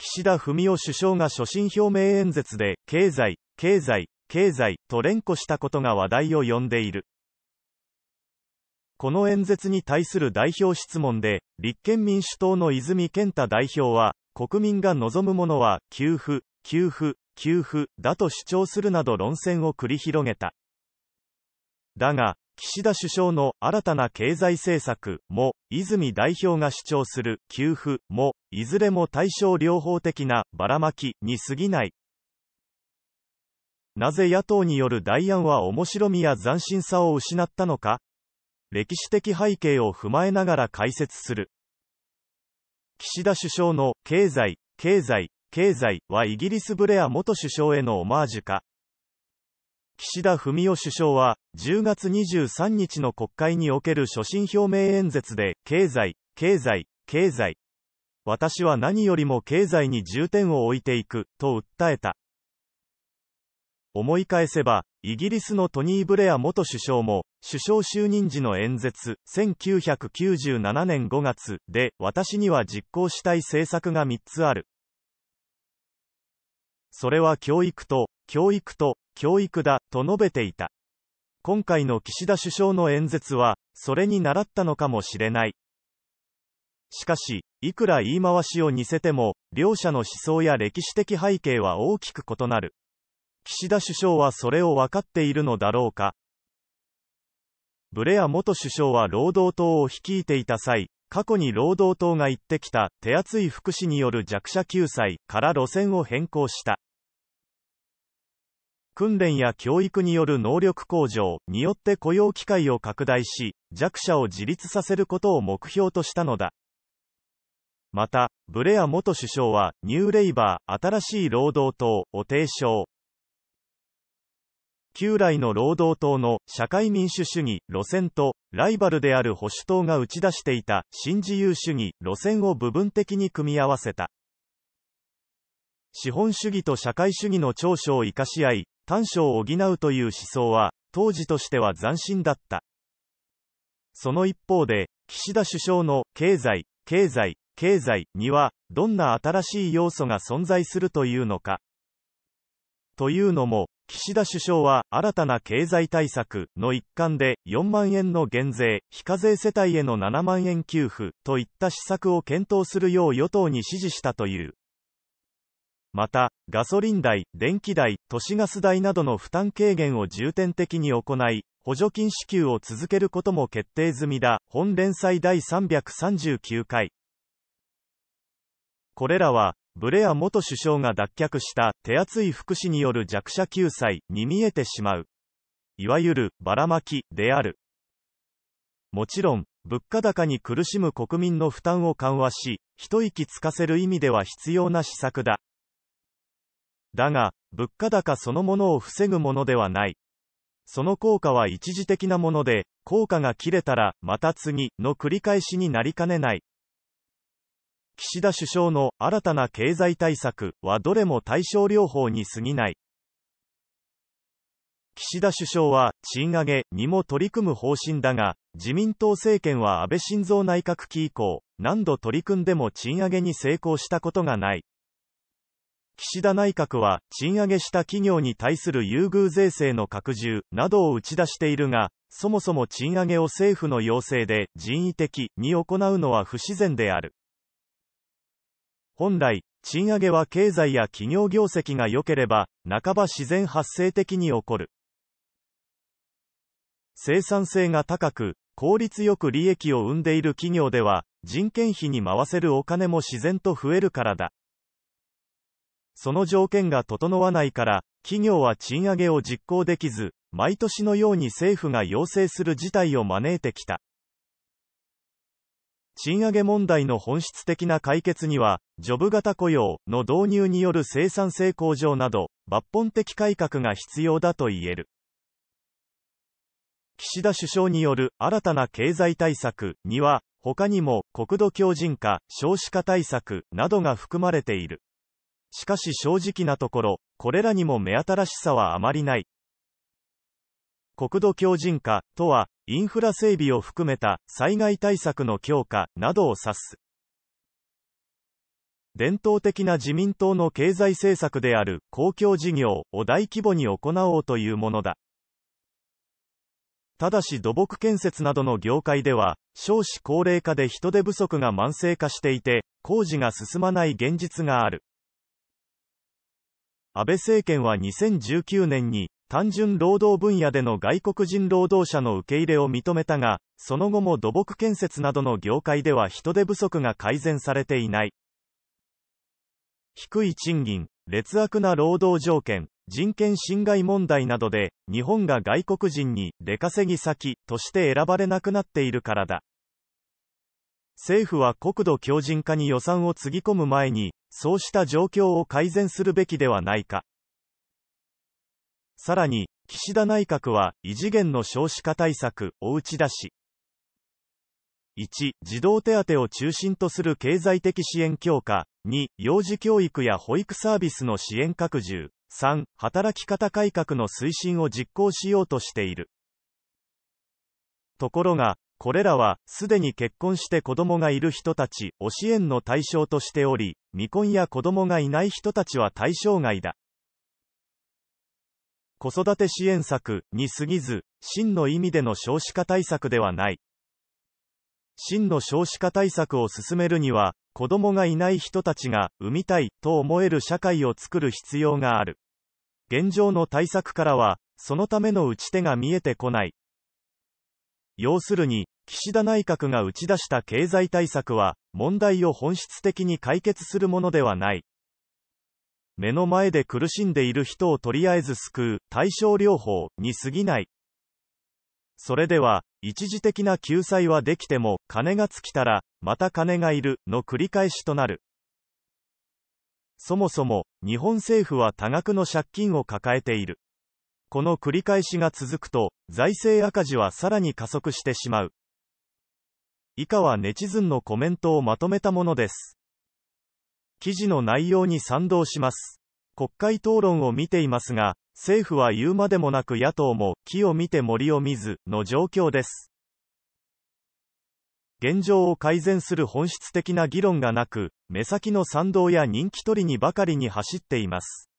岸田文雄首相が所信表明演説で、経済、経済、経済、と連呼したことが話題を呼んでいる。この演説に対する代表質問で、立憲民主党の泉健太代表は、国民が望むものは、給付、給付、給付、だと主張するなど論戦を繰り広げた。だが、岸田首相の新たな経済政策も、泉代表が主張する給付も、いずれも対象療法的なばらまきに過ぎない。なぜ野党による代案は面白みや斬新さを失ったのか歴史的背景を踏まえながら解説する。岸田首相の経済、経済、経済はイギリスブレア元首相へのオマージュか、岸田文雄首相は、10月23日の国会における所信表明演説で、経済、経済、経済。私は何よりも経済に重点を置いていく、と訴えた。思い返せば、イギリスのトニー・ブレア元首相も、首相就任時の演説、1997年5月で、私には実行したい政策が3つある。それは教育と、教育と、教育だ、と述べていた。今回の岸田首相の演説は、それに倣ったのかもしれない。しかし、いくら言い回しを似せても、両者の思想や歴史的背景は大きく異なる。岸田首相はそれを分かっているのだろうか。ブレア元首相は労働党を率いていた際、過去に労働党が言ってきた手厚い福祉による弱者救済から路線を変更した。訓練や教育による能力向上によって雇用機会を拡大し、弱者を自立させることを目標としたのだ。また、ブレア元首相は、ニューレイバー、新しい労働党を提唱。旧来の労働党の社会民主主義路線と、ライバルである保守党が打ち出していた新自由主義路線を部分的に組み合わせた。資本主義と社会主義の長所を生かし合い、短所を補うという思想は、当時としては斬新だった。その一方で、岸田首相の経済、経済、経済には、どんな新しい要素が存在するというのか。というのも、岸田首相は新たな経済対策の一環で4万円の減税、非課税世帯への7万円給付といった施策を検討するよう与党に指示したという。また、ガソリン代、電気代、都市ガス代などの負担軽減を重点的に行い、補助金支給を続けることも決定済みだ。本連載第339回。これらは、ブレア元首相が脱却した手厚い福祉による弱者救済に見えてしまう。いわゆるばらまきである。もちろん、物価高に苦しむ国民の負担を緩和し、一息つかせる意味では必要な施策だ。だが、物価高そのものを防ぐものではない。その効果は一時的なもので、効果が切れたら、また次の繰り返しになりかねない。岸田首相の新たな経済対策はどれも対症療法に過ぎない。岸田首相は賃上げにも取り組む方針だが、自民党政権は安倍晋三内閣期以降、何度取り組んでも賃上げに成功したことがない。岸田内閣は、賃上げした企業に対する優遇税制の拡充などを打ち出しているが、そもそも賃上げを政府の要請で人為的に行うのは不自然である。本来、賃上げは経済や企業業績が良ければ、半ば自然発生的に起こる。生産性が高く、効率よく利益を生んでいる企業では、人件費に回せるお金も自然と増えるからだ。その条件が整わないから、企業は賃上げを実行できず、毎年のように政府が要請する事態を招いてきた。賃上げ問題の本質的な解決には、ジョブ型雇用の導入による生産性向上など、抜本的改革が必要だと言える。岸田首相による新たな経済対策には、他にも国土強靭化、少子化対策などが含まれている。しかし正直なところ、これらにも目新しさはあまりない。国土強靭化とは、インフラ整備を含めた災害対策の強化などを指す。伝統的な自民党の経済政策である公共事業を大規模に行おうというものだ。ただし土木建設などの業界では、少子高齢化で人手不足が慢性化していて、工事が進まない現実がある。安倍政権は2019年に単純労働分野での外国人労働者の受け入れを認めたが、その後も土木建設などの業界では人手不足が改善されていない。低い賃金、劣悪な労働条件、人権侵害問題などで、日本が外国人に出稼ぎ先として選ばれなくなっているからだ。政府は国土強靭化に予算をつぎ込む前に、そうした状況を改善するべきではないか。さらに、岸田内閣は異次元の少子化対策を打ち出し、1、児童手当を中心とする経済的支援強化、2、幼児教育や保育サービスの支援拡充、3、働き方改革の推進を実行しようとしている。ところが、これらは、すでに結婚して子供がいる人たちを支援の対象としており、未婚や子供がいない人たちは対象外だ。子育て支援策に過ぎず、真の意味での少子化対策ではない。真の少子化対策を進めるには、子供がいない人たちが、産みたい、と思える社会を作る必要がある。現状の対策からは、そのための打ち手が見えてこない。要するに、岸田内閣が打ち出した経済対策は、問題を本質的に解決するものではない。目の前で苦しんでいる人をとりあえず救う、対症療法に過ぎない。それでは、一時的な救済はできても、金が尽きたら、また金がいる、の繰り返しとなる。そもそも、日本政府は多額の借金を抱えている。この繰り返しが続くと、財政赤字はさらに加速してしまう。以下はネチズンのコメントをまとめたものです。記事の内容に賛同します。国会討論を見ていますが、政府は言うまでもなく野党も、木を見て森を見ず、の状況です。現状を改善する本質的な議論がなく、目先の賛同や人気取りにばかりに走っています。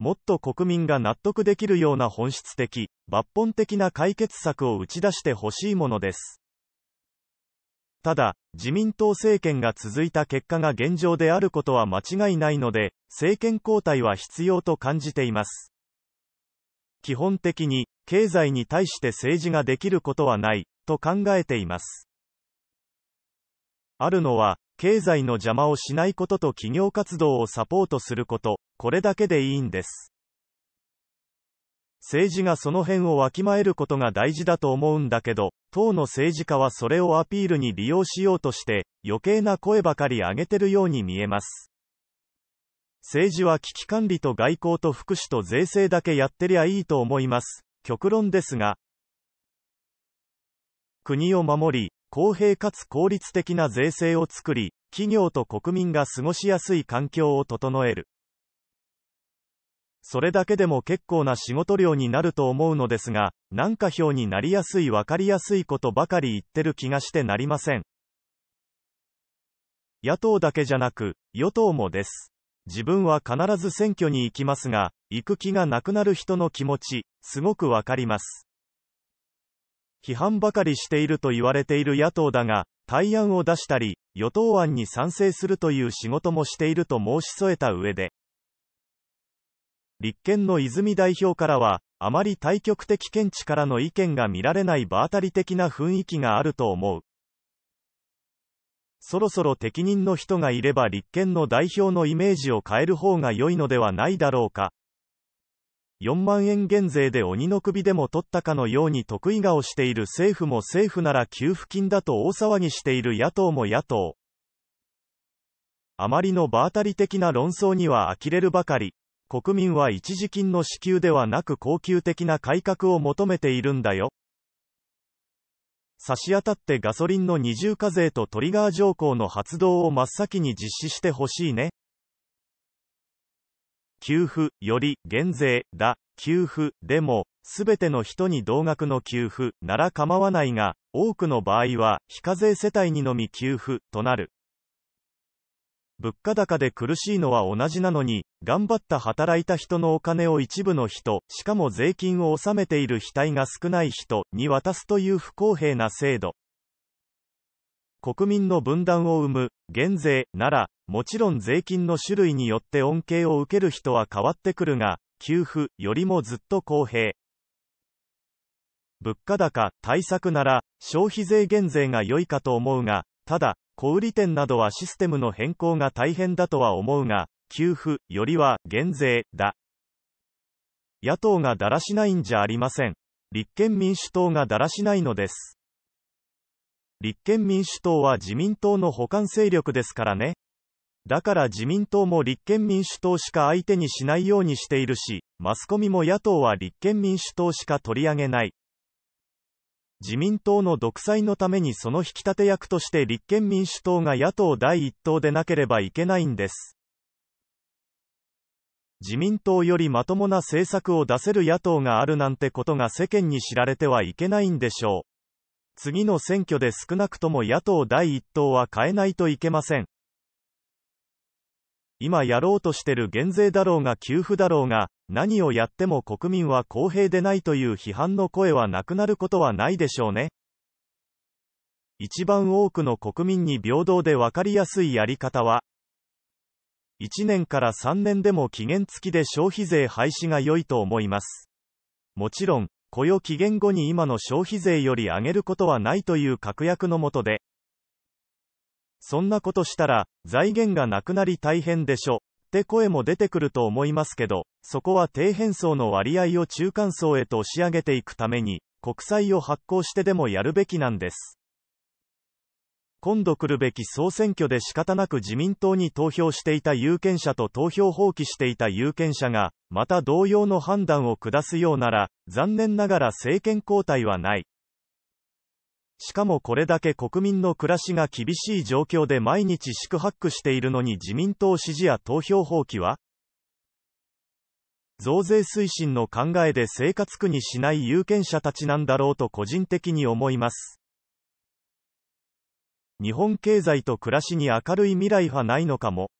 もっと国民が納得できるような本質的、抜本的な解決策を打ち出してほしいものです。ただ、自民党政権が続いた結果が現状であることは間違いないので、政権交代は必要と感じています。基本的に、経済に対して政治ができることはない、と考えています。あるのは、経済の邪魔をしないことと企業活動をサポートすること、これだけでいいんです。政治がその辺をわきまえることが大事だと思うんだけど、党の政治家はそれをアピールに利用しようとして、余計な声ばかり上げてるように見えます。政治は危機管理と外交と福祉と税制だけやってりゃいいと思います。極論ですが、国を守り、公平かつ効率的な税制を作り、企業と国民が過ごしやすい環境を整える。それだけでも結構な仕事量になると思うのですが、なんか表になりやすいわかりやすいことばかり言ってる気がしてなりません。野党だけじゃなく、与党もです。自分は必ず選挙に行きますが、行く気がなくなる人の気持ち、すごくわかります。批判ばかりしていると言われている野党だが、対案を出したり、与党案に賛成するという仕事もしていると申し添えた上で、立憲の泉代表からは、あまり対極的見地からの意見が見られない場当たり的な雰囲気があると思う。そろそろ適任の人がいれば立憲の代表のイメージを変える方が良いのではないだろうか。4万円減税で鬼の首でも取ったかのように得意顔している政府も政府なら給付金だと大騒ぎしている野党も野党。あまりの場当たり的な論争には呆れるばかり。国民は一時金の支給ではなく恒久的な改革を求めているんだよ。差し当たってガソリンの二重課税とトリガー条項の発動を真っ先に実施してほしいね。給付、より、減税、だ、給付、でも、すべての人に同額の給付なら構わないが、多くの場合は、非課税世帯にのみ給付、となる。物価高で苦しいのは同じなのに、頑張った働いた人のお金を一部の人、しかも税金を納めている額が少ない人に渡すという不公平な制度。国民の分断を生む、減税なら、もちろん税金の種類によって恩恵を受ける人は変わってくるが、給付よりもずっと公平。物価高対策なら、消費税減税が良いかと思うが、ただ、小売店などはシステムの変更が大変だとは思うが、給付、よりは、減税、だ。野党がだらしないんじゃありません。立憲民主党がだらしないのです。立憲民主党は自民党の補完勢力ですからね。だから自民党も立憲民主党しか相手にしないようにしているし、マスコミも野党は立憲民主党しか取り上げない。自民党の独裁のためにその引き立て役として立憲民主党が野党第一党でなければいけないんです。自民党よりまともな政策を出せる野党があるなんてことが世間に知られてはいけないんでしょう。次の選挙で少なくとも野党第一党は変えないといけません。今やろうとしてる減税だろうが給付だろうが、何をやっても国民は公平でないという批判の声はなくなることはないでしょうね。一番多くの国民に平等で分かりやすいやり方は、1年から3年でも期限付きで消費税廃止が良いと思います。もちろん、雇用期限後に今の消費税より上げることはないという確約のもとで、そんなことしたら、財源がなくなり大変でしょ、って声も出てくると思いますけど、そこは低変層の割合を中間層へと押し上げていくために、国債を発行してでもやるべきなんです。今度来るべき総選挙で仕方なく自民党に投票していた有権者と投票放棄していた有権者が、また同様の判断を下すようなら、残念ながら政権交代はない。しかもこれだけ国民の暮らしが厳しい状況で毎日宿泊しているのに自民党支持や投票放棄は増税推進の考えで生活苦にしない有権者たちなんだろうと個人的に思います。日本経済と暮らしに明るい未来はないのかも。